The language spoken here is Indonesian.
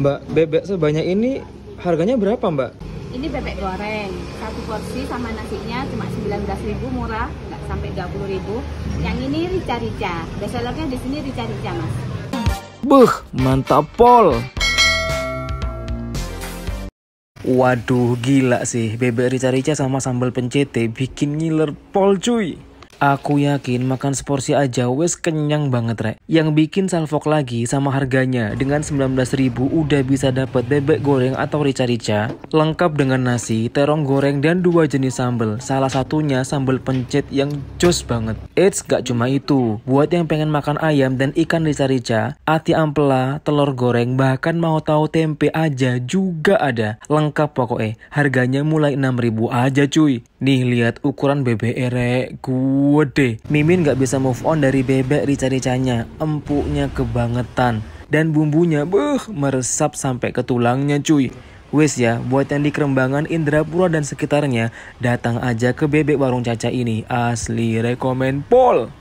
Mbak, bebek sebanyak ini harganya berapa, Mbak? Ini bebek goreng, satu porsi sama nasinya cuma 19.000 murah, nggak sampai 20.000. Yang ini rica-rica. Besoknya di sini rica-rica, Mas. Buh, mantap pol. Waduh, gila sih. Bebek rica-rica sama sambal pencete bikin ngiler pol, cuy. Aku yakin makan seporsi aja wes kenyang banget rek. Yang bikin salfok lagi sama harganya dengan 19.000 udah bisa dapat bebek goreng atau rica-rica, lengkap dengan nasi, terong goreng dan dua jenis sambal. Salah satunya sambal pencet yang jos banget. Eits gak cuma itu, buat yang pengen makan ayam dan ikan rica-rica, ati ampela, telur goreng, bahkan mau tahu tempe aja juga ada. Lengkap pokoknya, harganya mulai 6.000 aja cuy. Nih lihat ukuran bebek rek, gue Wede. Mimin gak bisa move on dari bebek rica-ricanya, empuknya kebangetan. Dan bumbunya, beuh, meresap sampai ke tulangnya cuy. Wes ya, buat yang di Kerembangan, Indrapura dan sekitarnya, datang aja ke bebek warung caca ini. Asli rekomen pol.